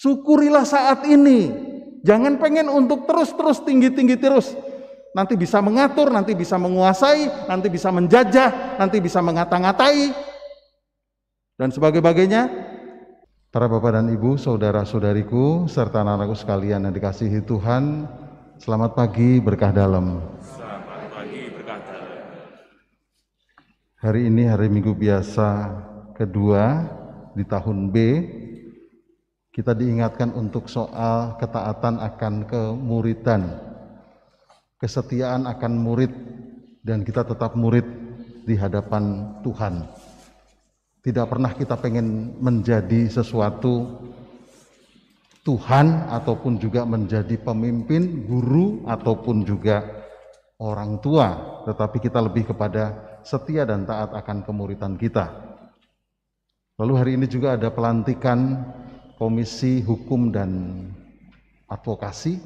Syukurilah saat ini. Jangan pengen untuk terus-terus tinggi-tinggi terus. Nanti bisa mengatur, nanti bisa menguasai, nanti bisa menjajah, nanti bisa mengata-ngatai dan sebagainya. Para bapak dan ibu, saudara-saudariku serta anak-anakku sekalian yang dikasihi Tuhan, selamat pagi berkah dalam. Selamat pagi berkah dalam. Hari ini hari Minggu biasa kedua di tahun B kita diingatkan untuk soal ketaatan akan kemuritan, kesetiaan akan murid, dan kita tetap murid di hadapan Tuhan. Tidak pernah kita pengen menjadi sesuatu Tuhan ataupun juga menjadi pemimpin, guru ataupun juga orang tua, tetapi kita lebih kepada setia dan taat akan kemuritan kita. Lalu hari ini juga ada pelantikan Komisi Hukum dan Advokasi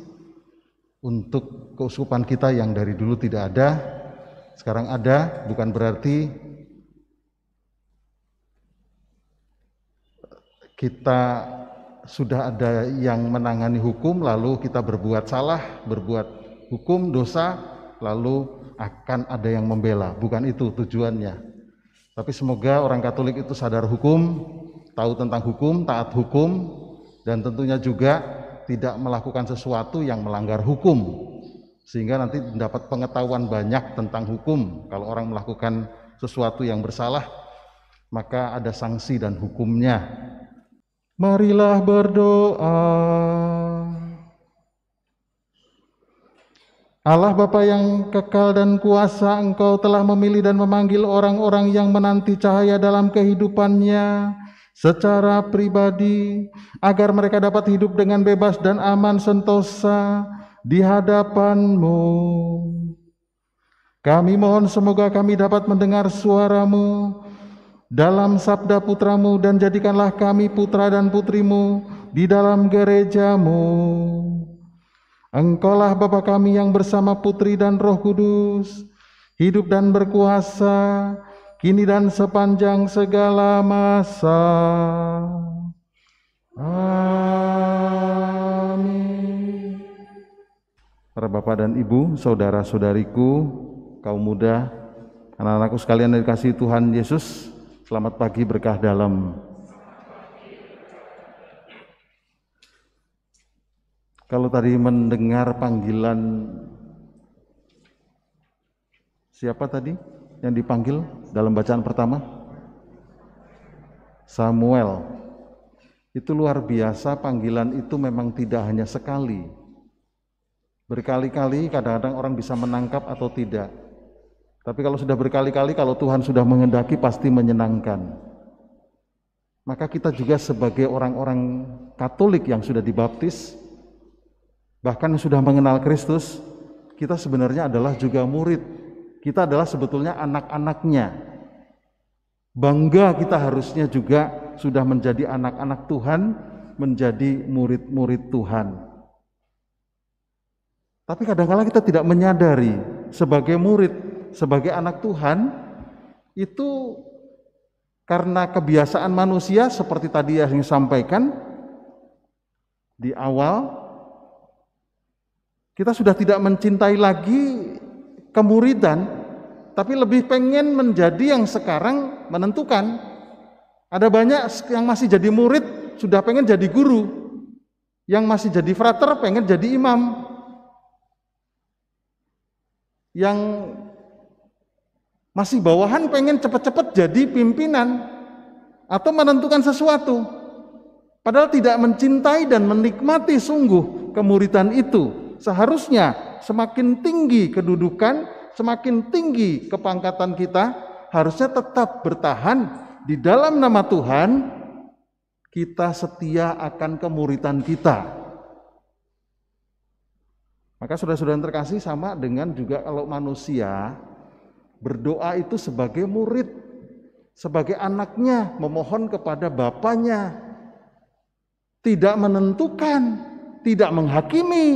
untuk keuskupan kita yang dari dulu tidak ada, sekarang ada, bukan berarti kita sudah ada yang menangani hukum lalu kita berbuat salah, berbuat hukum dosa lalu akan ada yang membela. Bukan itu tujuannya. Tapi semoga orang Katolik itu sadar hukum, tahu tentang hukum, taat hukum, dan tentunya juga tidak melakukan sesuatu yang melanggar hukum. Sehingga nanti mendapat pengetahuan banyak tentang hukum. Kalau orang melakukan sesuatu yang bersalah, maka ada sanksi dan hukumnya. Marilah berdoa. Allah Bapa yang kekal dan kuasa, Engkau telah memilih dan memanggil orang-orang yang menanti cahaya dalam kehidupannya secara pribadi agar mereka dapat hidup dengan bebas dan aman sentosa di hadapanmu. Kami mohon semoga kami dapat mendengar suaramu dalam sabda putramu dan jadikanlah kami putra dan putrimu di dalam gerejamu. Engkaulah Bapa kami yang bersama putri dan roh kudus, hidup dan berkuasa, kini dan sepanjang segala masa. Amin. Para bapak dan ibu, saudara-saudariku, kaum muda, anak-anakku sekalian yang dikasih Tuhan Yesus, selamat pagi berkah dalam. Kalau tadi mendengar panggilan siapa tadi? yang dipanggil dalam bacaan pertama? Samuel. Itu luar biasa panggilan itu memang tidak hanya sekali. Berkali-kali kadang-kadang orang bisa menangkap atau tidak. Tapi kalau sudah berkali-kali kalau Tuhan sudah mengendaki pasti menyenangkan. Maka kita juga sebagai orang-orang Katolik yang sudah dibaptis bahkan sudah mengenal Kristus, kita sebenarnya adalah juga murid kita adalah sebetulnya anak-anaknya. Bangga kita harusnya juga sudah menjadi anak-anak Tuhan, menjadi murid-murid Tuhan. Tapi kadang-kala kita tidak menyadari sebagai murid, sebagai anak Tuhan itu karena kebiasaan manusia seperti tadi yang disampaikan di awal kita sudah tidak mencintai lagi kemuridan tapi lebih pengen menjadi yang sekarang menentukan. Ada banyak yang masih jadi murid, sudah pengen jadi guru. Yang masih jadi frater, pengen jadi imam. Yang masih bawahan pengen cepat-cepat jadi pimpinan atau menentukan sesuatu. Padahal tidak mencintai dan menikmati sungguh kemuritan itu. Seharusnya semakin tinggi kedudukan, semakin tinggi kepangkatan kita, harusnya tetap bertahan di dalam nama Tuhan, kita setia akan kemuritan kita. Maka saudara-saudara terkasih sama dengan juga kalau manusia berdoa itu sebagai murid, sebagai anaknya memohon kepada bapaknya. Tidak menentukan, tidak menghakimi,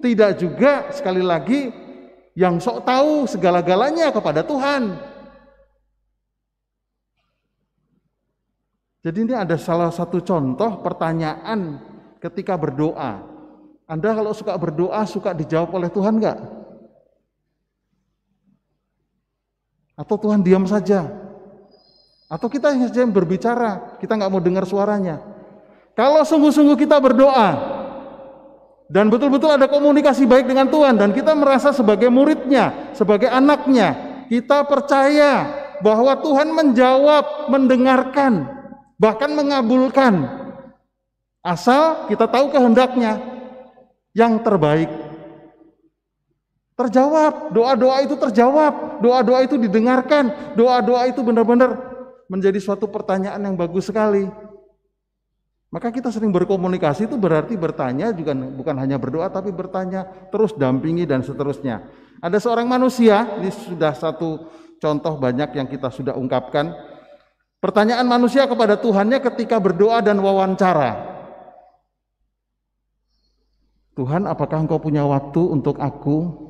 tidak juga sekali lagi yang sok tahu segala-galanya kepada Tuhan. Jadi ini ada salah satu contoh pertanyaan ketika berdoa. Anda kalau suka berdoa, suka dijawab oleh Tuhan enggak? Atau Tuhan diam saja? Atau kita saja berbicara, kita nggak mau dengar suaranya? Kalau sungguh-sungguh kita berdoa, dan betul-betul ada komunikasi baik dengan Tuhan dan kita merasa sebagai muridnya, sebagai anaknya, kita percaya bahwa Tuhan menjawab, mendengarkan, bahkan mengabulkan. Asal kita tahu kehendaknya yang terbaik. Terjawab, doa-doa itu terjawab, doa-doa itu didengarkan, doa-doa itu benar-benar menjadi suatu pertanyaan yang bagus sekali maka kita sering berkomunikasi itu berarti bertanya juga bukan hanya berdoa tapi bertanya terus dampingi dan seterusnya. Ada seorang manusia, ini sudah satu contoh banyak yang kita sudah ungkapkan. Pertanyaan manusia kepada Tuhannya ketika berdoa dan wawancara. Tuhan, apakah engkau punya waktu untuk aku?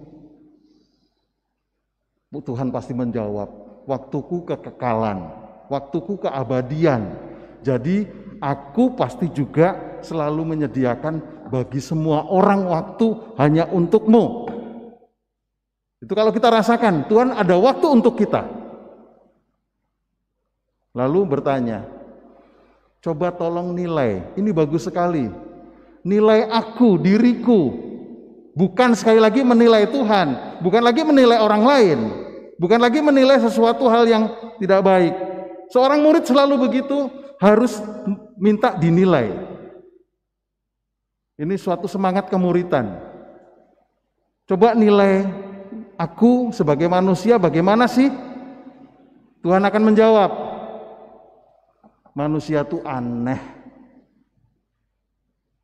Tuhan pasti menjawab, waktuku kekekalan, waktuku keabadian. Jadi aku pasti juga selalu menyediakan bagi semua orang waktu hanya untukmu. Itu kalau kita rasakan, Tuhan ada waktu untuk kita. Lalu bertanya, coba tolong nilai, ini bagus sekali. Nilai aku, diriku, bukan sekali lagi menilai Tuhan, bukan lagi menilai orang lain, bukan lagi menilai sesuatu hal yang tidak baik. Seorang murid selalu begitu harus minta dinilai. Ini suatu semangat kemuritan. Coba nilai aku sebagai manusia bagaimana sih? Tuhan akan menjawab. Manusia itu aneh.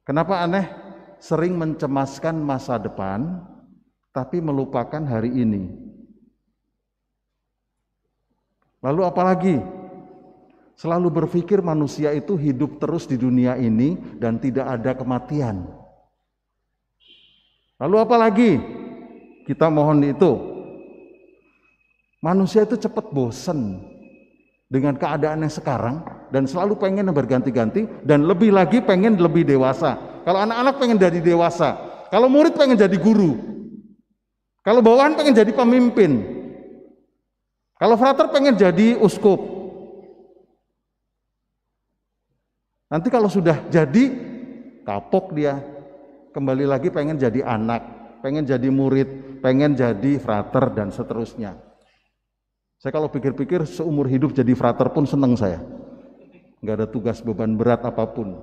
Kenapa aneh? Sering mencemaskan masa depan, tapi melupakan hari ini. Lalu apalagi? Selalu berpikir manusia itu hidup terus di dunia ini dan tidak ada kematian. Lalu apa lagi? Kita mohon itu. Manusia itu cepat bosan dengan keadaan yang sekarang dan selalu pengen berganti-ganti dan lebih lagi pengen lebih dewasa. Kalau anak-anak pengen jadi dewasa, kalau murid pengen jadi guru, kalau bawahan pengen jadi pemimpin, kalau frater pengen jadi uskup, Nanti kalau sudah jadi, kapok dia. Kembali lagi pengen jadi anak, pengen jadi murid, pengen jadi frater, dan seterusnya. Saya kalau pikir-pikir seumur hidup jadi frater pun seneng saya. Nggak ada tugas beban berat apapun.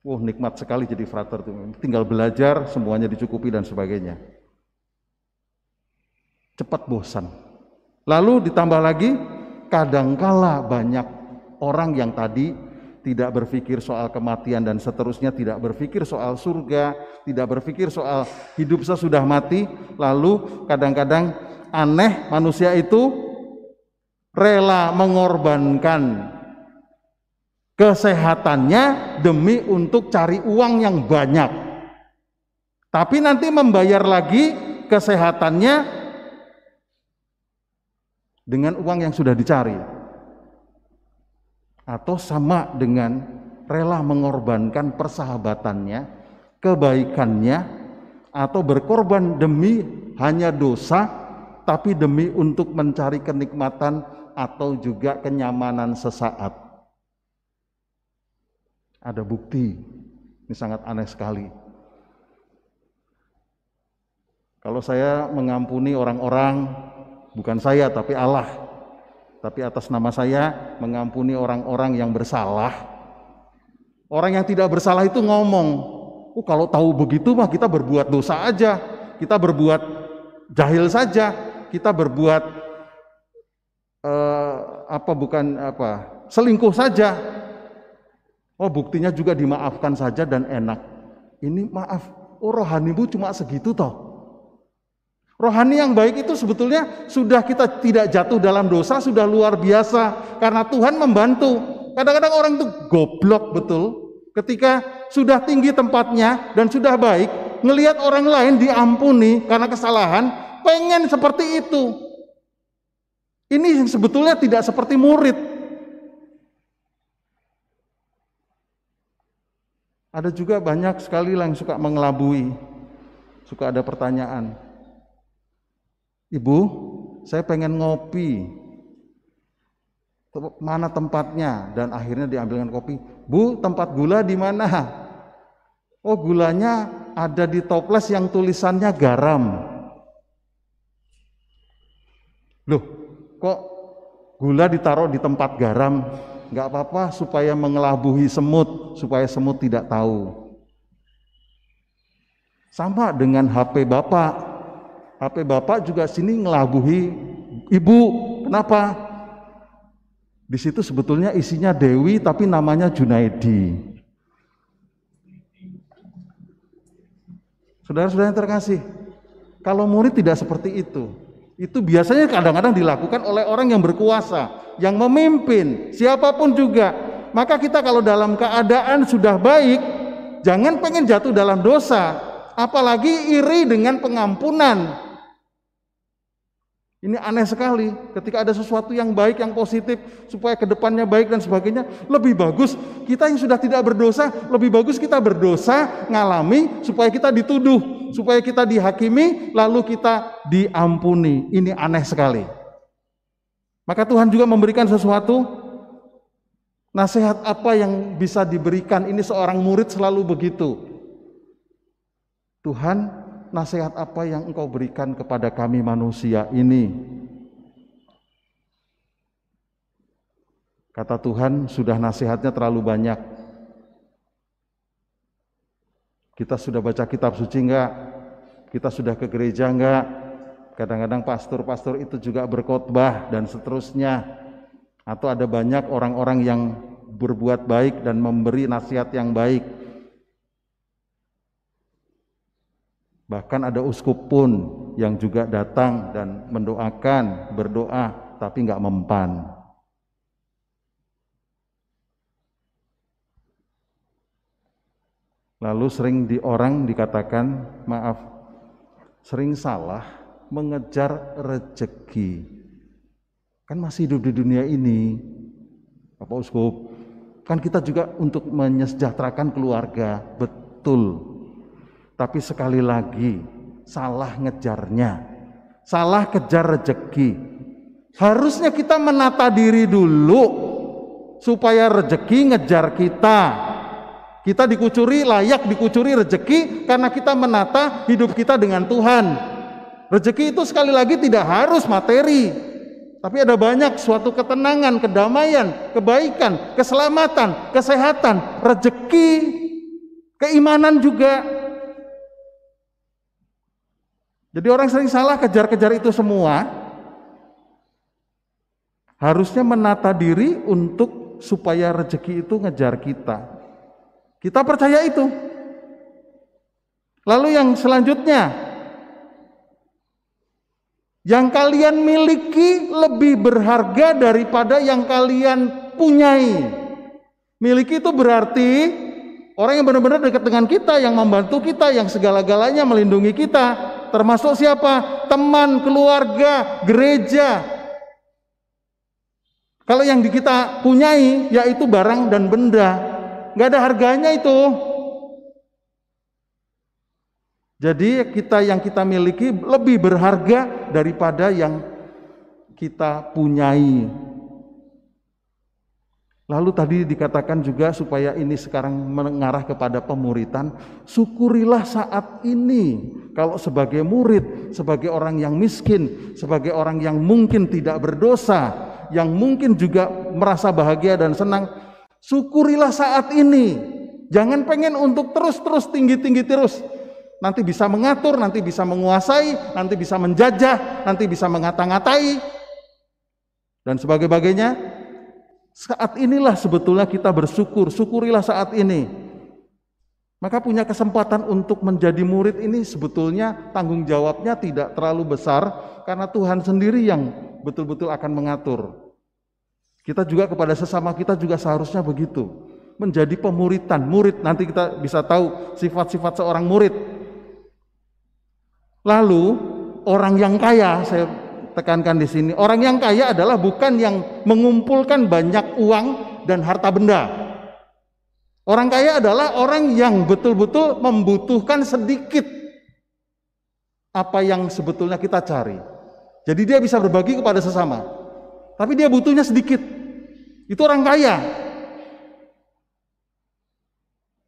Wah wow, nikmat sekali jadi frater tuh. Tinggal belajar, semuanya dicukupi dan sebagainya. Cepat bosan. Lalu ditambah lagi, kadangkala banyak orang yang tadi tidak berpikir soal kematian dan seterusnya, tidak berpikir soal surga, tidak berpikir soal hidup sesudah mati, lalu kadang-kadang aneh manusia itu rela mengorbankan kesehatannya demi untuk cari uang yang banyak. Tapi nanti membayar lagi kesehatannya dengan uang yang sudah dicari atau sama dengan rela mengorbankan persahabatannya, kebaikannya, atau berkorban demi hanya dosa, tapi demi untuk mencari kenikmatan atau juga kenyamanan sesaat. Ada bukti, ini sangat aneh sekali. Kalau saya mengampuni orang-orang, bukan saya tapi Allah tapi atas nama saya mengampuni orang-orang yang bersalah. Orang yang tidak bersalah itu ngomong, oh kalau tahu begitu mah kita berbuat dosa aja, kita berbuat jahil saja, kita berbuat uh, apa bukan apa selingkuh saja. Oh buktinya juga dimaafkan saja dan enak. Ini maaf, oh rohanimu cuma segitu toh. Rohani yang baik itu sebetulnya sudah kita tidak jatuh dalam dosa, sudah luar biasa karena Tuhan membantu. Kadang-kadang orang itu goblok betul ketika sudah tinggi tempatnya dan sudah baik, ngelihat orang lain diampuni karena kesalahan, pengen seperti itu. Ini sebetulnya tidak seperti murid. Ada juga banyak sekali yang suka mengelabui, suka ada pertanyaan, Ibu, saya pengen ngopi. Mana tempatnya? Dan akhirnya diambilkan kopi. Bu, tempat gula di mana? Oh, gulanya ada di toples yang tulisannya garam. Loh, kok gula ditaruh di tempat garam? Enggak apa-apa supaya mengelabuhi semut, supaya semut tidak tahu. Sama dengan HP Bapak HP bapak juga sini ngelabuhi ibu. Kenapa? Di situ sebetulnya isinya Dewi tapi namanya Junaidi. Saudara-saudara yang terkasih, kalau murid tidak seperti itu, itu biasanya kadang-kadang dilakukan oleh orang yang berkuasa, yang memimpin, siapapun juga. Maka kita kalau dalam keadaan sudah baik, jangan pengen jatuh dalam dosa, apalagi iri dengan pengampunan ini aneh sekali ketika ada sesuatu yang baik, yang positif, supaya kedepannya baik dan sebagainya. Lebih bagus kita yang sudah tidak berdosa, lebih bagus kita berdosa, ngalami, supaya kita dituduh, supaya kita dihakimi, lalu kita diampuni. Ini aneh sekali. Maka Tuhan juga memberikan sesuatu, nasihat apa yang bisa diberikan. Ini seorang murid selalu begitu. Tuhan nasihat apa yang engkau berikan kepada kami manusia ini? Kata Tuhan, sudah nasihatnya terlalu banyak. Kita sudah baca kitab suci enggak? Kita sudah ke gereja enggak? Kadang-kadang pastor-pastor itu juga berkhotbah dan seterusnya. Atau ada banyak orang-orang yang berbuat baik dan memberi nasihat yang baik Bahkan ada uskup pun yang juga datang dan mendoakan, berdoa, tapi nggak mempan. Lalu sering di orang dikatakan, maaf, sering salah mengejar rejeki. Kan masih hidup di dunia ini. Bapak Uskup, kan kita juga untuk menyejahterakan keluarga, betul. Tapi sekali lagi, salah ngejarnya. Salah kejar rejeki. Harusnya kita menata diri dulu supaya rejeki ngejar kita. Kita dikucuri layak dikucuri rejeki karena kita menata hidup kita dengan Tuhan. Rejeki itu sekali lagi tidak harus materi, tapi ada banyak suatu ketenangan, kedamaian, kebaikan, keselamatan, kesehatan, rejeki, keimanan juga. Jadi orang sering salah kejar-kejar itu semua. Harusnya menata diri untuk supaya rezeki itu ngejar kita. Kita percaya itu. Lalu yang selanjutnya, yang kalian miliki lebih berharga daripada yang kalian punyai. Miliki itu berarti orang yang benar-benar dekat dengan kita, yang membantu kita, yang segala-galanya melindungi kita, termasuk siapa? Teman, keluarga, gereja. Kalau yang kita punyai yaitu barang dan benda, nggak ada harganya itu. Jadi kita yang kita miliki lebih berharga daripada yang kita punyai. Lalu tadi dikatakan juga supaya ini sekarang mengarah kepada pemuritan, syukurilah saat ini kalau sebagai murid, sebagai orang yang miskin, sebagai orang yang mungkin tidak berdosa, yang mungkin juga merasa bahagia dan senang, syukurilah saat ini. Jangan pengen untuk terus-terus tinggi-tinggi terus. Nanti bisa mengatur, nanti bisa menguasai, nanti bisa menjajah, nanti bisa mengata-ngatai dan sebagainya saat inilah sebetulnya kita bersyukur, syukurilah saat ini. Maka punya kesempatan untuk menjadi murid ini sebetulnya tanggung jawabnya tidak terlalu besar karena Tuhan sendiri yang betul-betul akan mengatur. Kita juga kepada sesama kita juga seharusnya begitu. Menjadi pemuritan, murid nanti kita bisa tahu sifat-sifat seorang murid. Lalu orang yang kaya, saya tekankan di sini, orang yang kaya adalah bukan yang mengumpulkan banyak uang dan harta benda. Orang kaya adalah orang yang betul-betul membutuhkan sedikit apa yang sebetulnya kita cari. Jadi dia bisa berbagi kepada sesama. Tapi dia butuhnya sedikit. Itu orang kaya.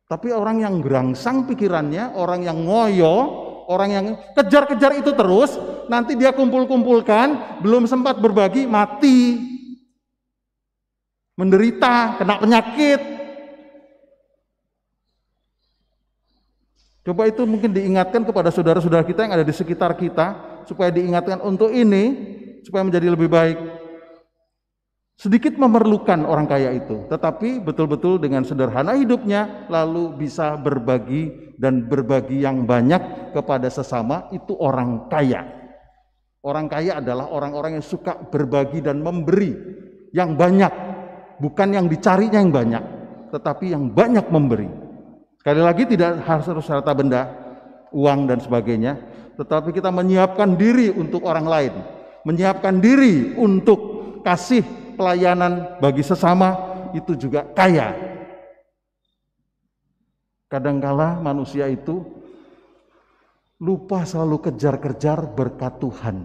Tapi orang yang gerangsang pikirannya, orang yang ngoyo, orang yang kejar-kejar itu terus, nanti dia kumpul-kumpulkan, belum sempat berbagi, mati. Menderita, kena penyakit. Coba itu mungkin diingatkan kepada saudara-saudara kita yang ada di sekitar kita, supaya diingatkan untuk ini, supaya menjadi lebih baik sedikit memerlukan orang kaya itu, tetapi betul-betul dengan sederhana hidupnya lalu bisa berbagi dan berbagi yang banyak kepada sesama itu orang kaya. Orang kaya adalah orang-orang yang suka berbagi dan memberi yang banyak, bukan yang dicarinya yang banyak, tetapi yang banyak memberi. Sekali lagi tidak harus harta benda, uang dan sebagainya, tetapi kita menyiapkan diri untuk orang lain, menyiapkan diri untuk kasih pelayanan bagi sesama itu juga kaya. Kadangkala manusia itu lupa selalu kejar-kejar berkat Tuhan.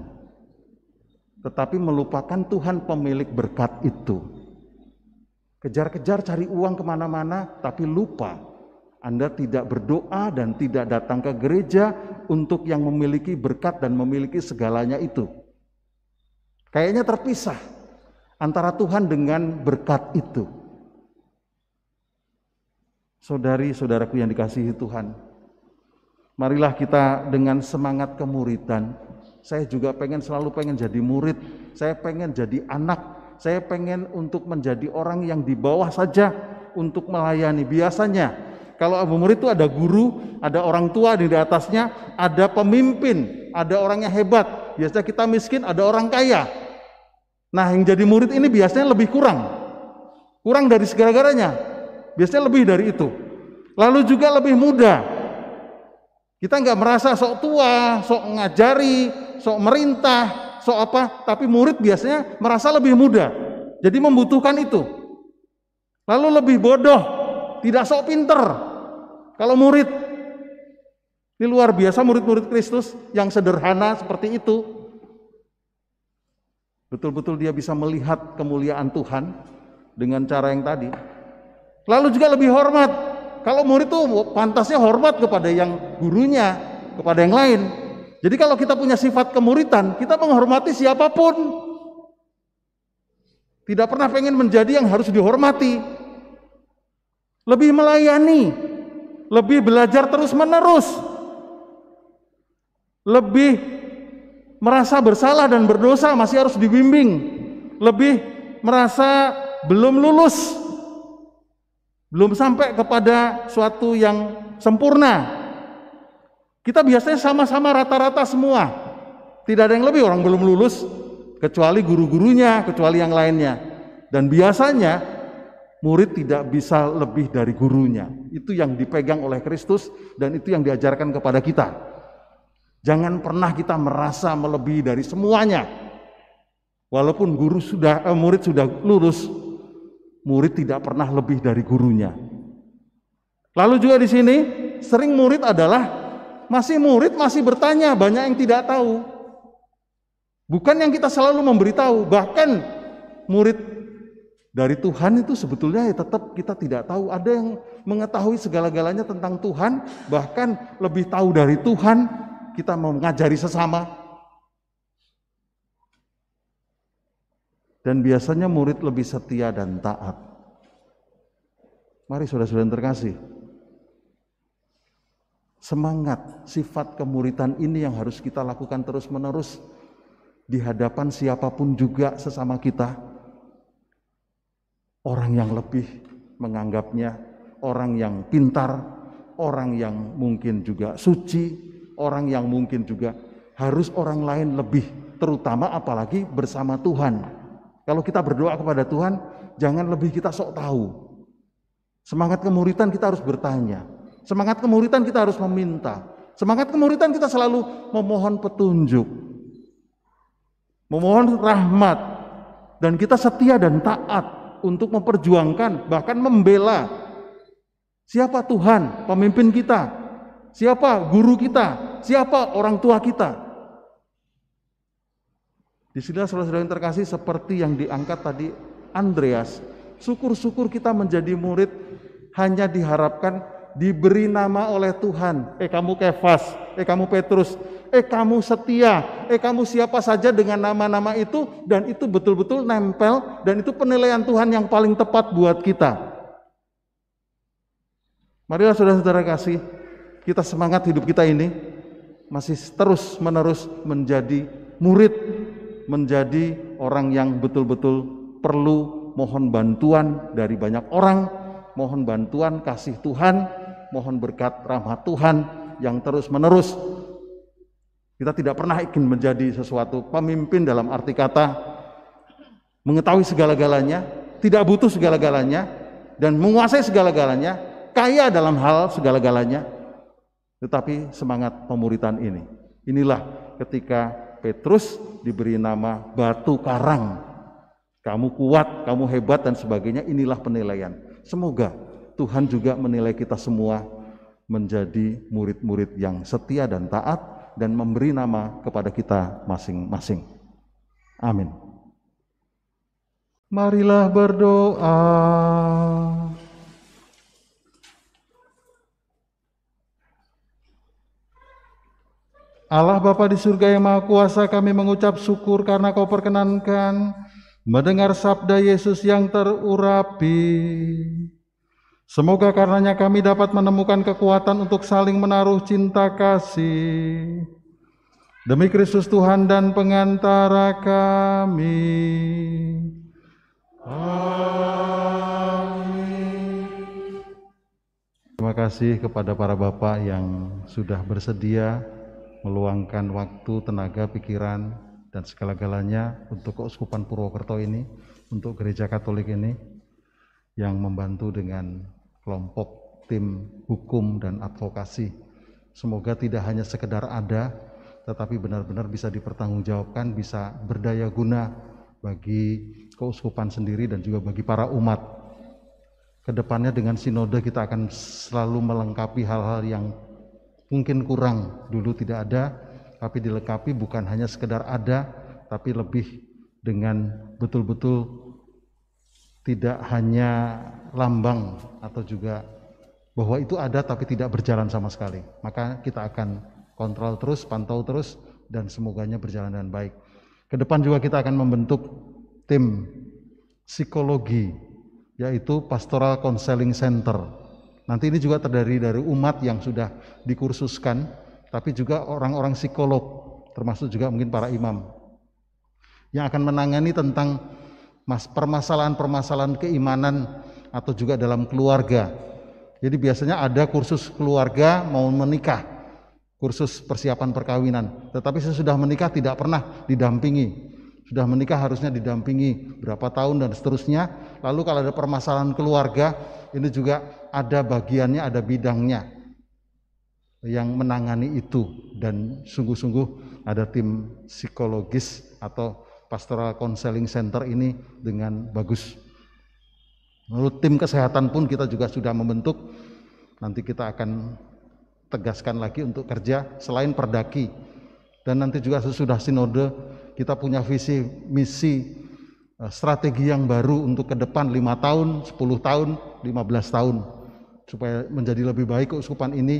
Tetapi melupakan Tuhan pemilik berkat itu. Kejar-kejar cari uang kemana-mana, tapi lupa anda tidak berdoa dan tidak datang ke gereja untuk yang memiliki berkat dan memiliki segalanya itu. Kayaknya terpisah antara Tuhan dengan berkat itu. Saudari-saudaraku yang dikasihi Tuhan, marilah kita dengan semangat kemuritan. Saya juga pengen selalu pengen jadi murid, saya pengen jadi anak, saya pengen untuk menjadi orang yang di bawah saja untuk melayani. Biasanya kalau abu murid itu ada guru, ada orang tua di atasnya, ada pemimpin, ada orang yang hebat. Biasanya kita miskin, ada orang kaya. Nah, yang jadi murid ini biasanya lebih kurang. Kurang dari segala-galanya. Biasanya lebih dari itu. Lalu juga lebih muda. Kita nggak merasa sok tua, sok ngajari, sok merintah, sok apa, tapi murid biasanya merasa lebih muda. Jadi membutuhkan itu. Lalu lebih bodoh, tidak sok pinter. Kalau murid, ini luar biasa murid-murid Kristus yang sederhana seperti itu, Betul-betul dia bisa melihat kemuliaan Tuhan dengan cara yang tadi. Lalu juga lebih hormat. Kalau murid itu pantasnya hormat kepada yang gurunya, kepada yang lain. Jadi kalau kita punya sifat kemuritan, kita menghormati siapapun. Tidak pernah pengen menjadi yang harus dihormati. Lebih melayani, lebih belajar terus-menerus, lebih merasa bersalah dan berdosa masih harus dibimbing. Lebih merasa belum lulus. Belum sampai kepada suatu yang sempurna. Kita biasanya sama-sama rata-rata semua. Tidak ada yang lebih orang belum lulus kecuali guru-gurunya, kecuali yang lainnya. Dan biasanya murid tidak bisa lebih dari gurunya. Itu yang dipegang oleh Kristus dan itu yang diajarkan kepada kita. Jangan pernah kita merasa melebihi dari semuanya. Walaupun guru sudah eh, murid sudah lurus, murid tidak pernah lebih dari gurunya. Lalu juga di sini sering murid adalah masih murid masih bertanya, banyak yang tidak tahu. Bukan yang kita selalu memberitahu, bahkan murid dari Tuhan itu sebetulnya ya tetap kita tidak tahu. Ada yang mengetahui segala-galanya tentang Tuhan, bahkan lebih tahu dari Tuhan, kita mau mengajari sesama. Dan biasanya murid lebih setia dan taat. Mari saudara-saudara yang terkasih. Semangat, sifat kemuritan ini yang harus kita lakukan terus-menerus di hadapan siapapun juga sesama kita. Orang yang lebih menganggapnya orang yang pintar, orang yang mungkin juga suci, orang yang mungkin juga harus orang lain lebih, terutama apalagi bersama Tuhan. Kalau kita berdoa kepada Tuhan, jangan lebih kita sok tahu. Semangat kemuritan kita harus bertanya. Semangat kemuritan kita harus meminta. Semangat kemuritan kita selalu memohon petunjuk. Memohon rahmat. Dan kita setia dan taat untuk memperjuangkan, bahkan membela. Siapa Tuhan, pemimpin kita? Siapa guru kita? Siapa orang tua kita? Di sini saudara-saudara yang terkasih seperti yang diangkat tadi Andreas, syukur-syukur kita menjadi murid hanya diharapkan diberi nama oleh Tuhan. Eh kamu Kefas, eh kamu Petrus, eh kamu setia, eh kamu siapa saja dengan nama-nama itu dan itu betul-betul nempel dan itu penilaian Tuhan yang paling tepat buat kita. Marilah saudara-saudara kasih, kita semangat hidup kita ini masih terus menerus menjadi murid, menjadi orang yang betul-betul perlu mohon bantuan dari banyak orang, mohon bantuan kasih Tuhan, mohon berkat rahmat Tuhan yang terus menerus. Kita tidak pernah ingin menjadi sesuatu pemimpin dalam arti kata mengetahui segala-galanya, tidak butuh segala-galanya, dan menguasai segala-galanya, kaya dalam hal segala-galanya, tetapi semangat pemuritan ini, inilah ketika Petrus diberi nama batu karang. Kamu kuat, kamu hebat dan sebagainya, inilah penilaian. Semoga Tuhan juga menilai kita semua menjadi murid-murid yang setia dan taat dan memberi nama kepada kita masing-masing. Amin. Marilah berdoa. Allah Bapa di surga yang Maha Kuasa, kami mengucap syukur karena kau perkenankan mendengar sabda Yesus yang terurapi. Semoga karenanya kami dapat menemukan kekuatan untuk saling menaruh cinta kasih. Demi Kristus Tuhan dan pengantara kami. Amin. Terima kasih kepada para bapak yang sudah bersedia meluangkan waktu, tenaga, pikiran, dan segala-galanya untuk Keuskupan Purwokerto ini, untuk Gereja Katolik ini, yang membantu dengan kelompok tim hukum dan advokasi. Semoga tidak hanya sekedar ada, tetapi benar-benar bisa dipertanggungjawabkan, bisa berdaya guna bagi keuskupan sendiri dan juga bagi para umat. Kedepannya dengan sinode kita akan selalu melengkapi hal-hal yang mungkin kurang dulu tidak ada tapi dilengkapi bukan hanya sekedar ada tapi lebih dengan betul-betul tidak hanya lambang atau juga bahwa itu ada tapi tidak berjalan sama sekali. Maka kita akan kontrol terus, pantau terus dan semoganya berjalan dengan baik. ke depan juga kita akan membentuk tim psikologi yaitu Pastoral Counseling Center Nanti ini juga terdiri dari umat yang sudah dikursuskan, tapi juga orang-orang psikolog, termasuk juga mungkin para imam, yang akan menangani tentang permasalahan-permasalahan keimanan atau juga dalam keluarga. Jadi biasanya ada kursus keluarga mau menikah, kursus persiapan perkawinan. Tetapi sesudah menikah tidak pernah didampingi. Sudah menikah harusnya didampingi berapa tahun dan seterusnya. Lalu kalau ada permasalahan keluarga, ini juga ada bagiannya, ada bidangnya yang menangani itu dan sungguh-sungguh ada tim psikologis atau pastoral counseling center ini dengan bagus. Menurut tim kesehatan pun kita juga sudah membentuk nanti kita akan tegaskan lagi untuk kerja selain perdaki dan nanti juga sesudah sinode kita punya visi misi eh, strategi yang baru untuk ke depan 5 tahun, 10 tahun, 15 tahun supaya menjadi lebih baik keuskupan ini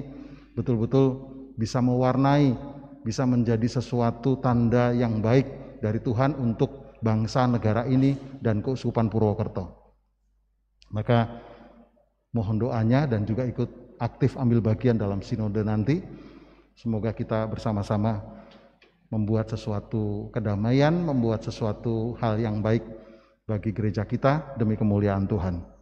betul-betul bisa mewarnai, bisa menjadi sesuatu tanda yang baik dari Tuhan untuk bangsa negara ini dan keuskupan Purwokerto. Maka mohon doanya dan juga ikut aktif ambil bagian dalam sinode nanti. Semoga kita bersama-sama membuat sesuatu kedamaian, membuat sesuatu hal yang baik bagi gereja kita demi kemuliaan Tuhan.